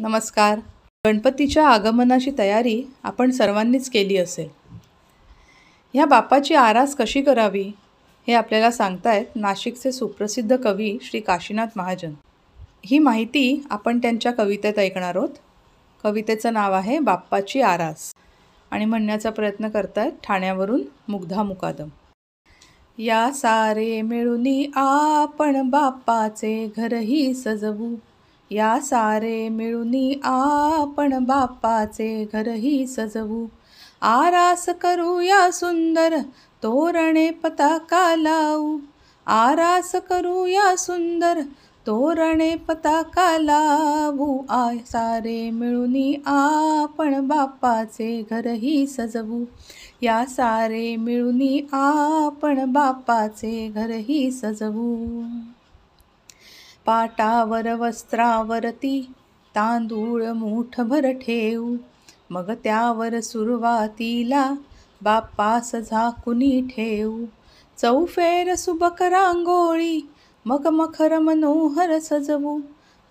नमस्कार गणपतीच्या आगमनाची तयारी आपण सर्वांनीच केली असेल ह्या बापाची आरास कशी करावी हे आपल्याला सांगतायत नाशिकचे सुप्रसिद्ध कवी श्री काशीनाथ महाजन ही माहिती आपण त्यांच्या कवितेत ऐकणार आहोत कवितेचं नाव आहे बाप्पाची आरास आणि म्हणण्याचा प्रयत्न करतायत ठाण्यावरून मुग्धा मुकादम या सारे मिळून आपण बाप्पाचे घरही सजवू या सारे मिळूनी आपण बाप्पाचे घरही सजवू आरास करू या सुंदर तोरणे पताका लावू आरास करू या सुंदर तोरणे पताका लावू आय सारे मिळून आपण बाप्पाचे घरही सजवू या सारे मिळूनी आपण बाप्पाचे घरही सजवू पाटावर वस्त्रावरती तांदूळ मूठभर ठेवू मग त्यावर सुरुवातीला बाप्पास झाकुनी ठेवू चौफेर सुबक रांगोळी मग मखर मनोहर सजवू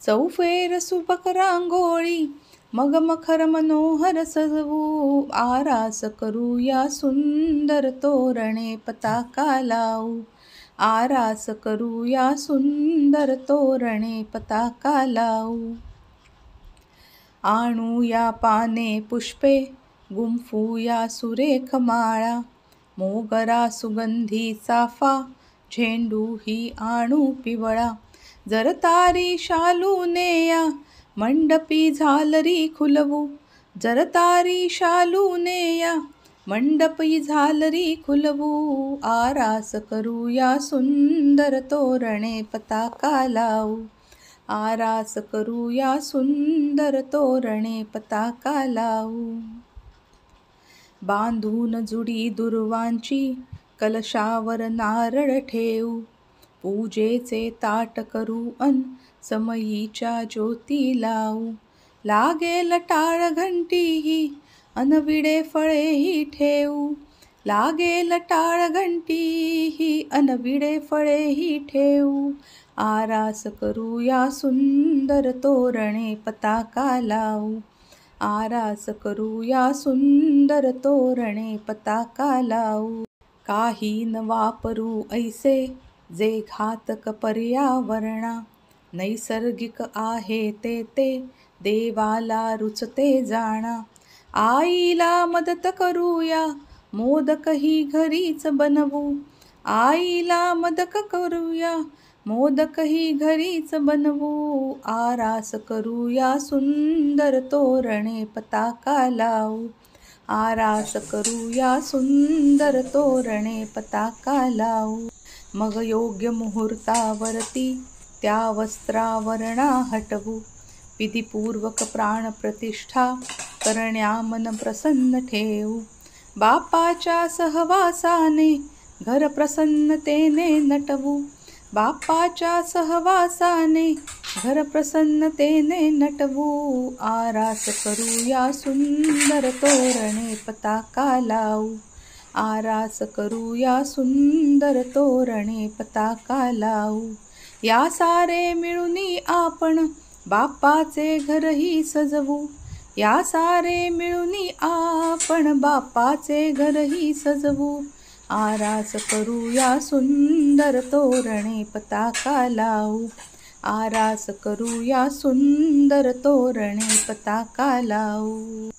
चौफेर सुबक रांगोळी मग मखर मनोहर सजवू आरास करूया सुंदर तोरणे पताका लावू आरास करू करूया सुंदर तोरणे पताका लावू या पाने पुष्पे गुंफूया सुरेख माळा मोगरा सुगंधी साफा झेंडू ही आणू पिवळा जरतारी शालू नेया मंडपी झालरी खुलवू जरतारी शालू नेया मंडपई झालरी खुलवू आरास करूया सुंदर तोरणे पताका लावू आरास करूया सुंदर तोरणे पताका लावू बांधून जुडी दुर्वांची कलशावर नारळ ठेवू पूजेचे ताट करू अन समयीच्या ज्योती लावू लागेल टाळ घंटी ही अनविडे फळे ही ठेवू लागे लटाळ घंटी ही अनविडे फळे ही ठेवू आरास करू या सुंदर तोरणे पताका लावू आरास करू या सुंदर तोरणे पताका लावू काही न वापरू ऐसे जे घातक पर्यावरणा नैसर्गिक आहे ते ते देवाला रुचते जाणा आईला मदत करूया मोदकही घरीच बनवू आईला मदक करूया मोदकही घरीच बनवू आरास करूया सुंदर तोरणे पताका लावू आरास करूया सुंदर तोरणे पताका लावू मग योग्य मुहूर्तावरती त्या वस्त्रावरणा हटवू विधिपूर्वक प्राणप्रतिष्ठा करण्या मन प्रसन्न ठेऊ बापाच्या सहवासाने घर प्रसन्नतेने नटवू बापाच्या सहवासाने घर प्रसन्नतेने नटवू आरास करू या सुंदर तोरणे पताका लावू आरास करू या सुंदर तोरणे पताका लावू या सारे मिळूनी आपण बापाचे घरही सजवू या सारे मिळून आपण बापाचे घरही सजवू आरास या सुंदर तोरणे पताका लावू आरास या सुंदर तोरणे पताका लावू